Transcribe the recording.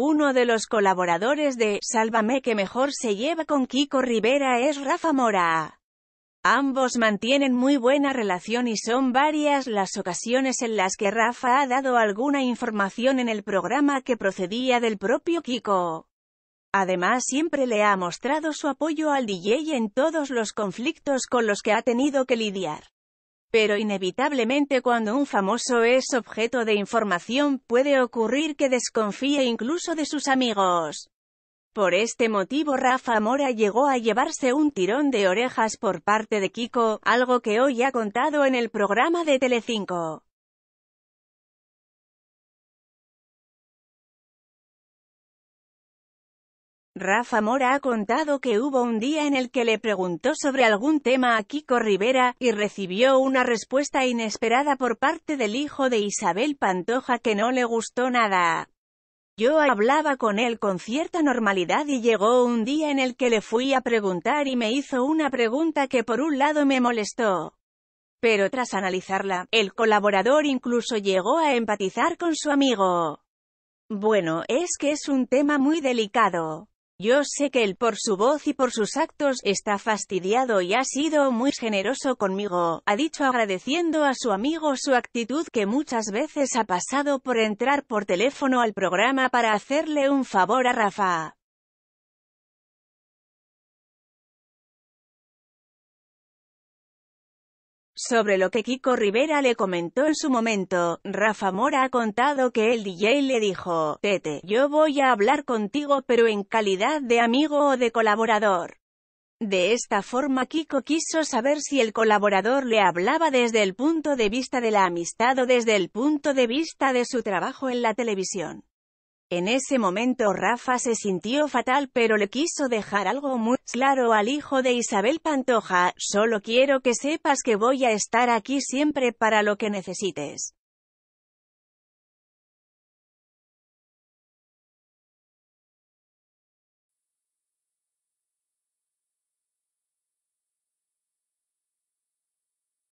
Uno de los colaboradores de Sálvame que mejor se lleva con Kiko Rivera es Rafa Mora. Ambos mantienen muy buena relación y son varias las ocasiones en las que Rafa ha dado alguna información en el programa que procedía del propio Kiko. Además siempre le ha mostrado su apoyo al DJ en todos los conflictos con los que ha tenido que lidiar. Pero inevitablemente cuando un famoso es objeto de información puede ocurrir que desconfíe incluso de sus amigos. Por este motivo Rafa Mora llegó a llevarse un tirón de orejas por parte de Kiko, algo que hoy ha contado en el programa de Telecinco. Rafa Mora ha contado que hubo un día en el que le preguntó sobre algún tema a Kiko Rivera, y recibió una respuesta inesperada por parte del hijo de Isabel Pantoja que no le gustó nada. Yo hablaba con él con cierta normalidad y llegó un día en el que le fui a preguntar y me hizo una pregunta que por un lado me molestó. Pero tras analizarla, el colaborador incluso llegó a empatizar con su amigo. Bueno, es que es un tema muy delicado. Yo sé que él por su voz y por sus actos está fastidiado y ha sido muy generoso conmigo, ha dicho agradeciendo a su amigo su actitud que muchas veces ha pasado por entrar por teléfono al programa para hacerle un favor a Rafa. Sobre lo que Kiko Rivera le comentó en su momento, Rafa Mora ha contado que el DJ le dijo, Tete, yo voy a hablar contigo pero en calidad de amigo o de colaborador. De esta forma Kiko quiso saber si el colaborador le hablaba desde el punto de vista de la amistad o desde el punto de vista de su trabajo en la televisión. En ese momento Rafa se sintió fatal pero le quiso dejar algo muy claro al hijo de Isabel Pantoja, solo quiero que sepas que voy a estar aquí siempre para lo que necesites.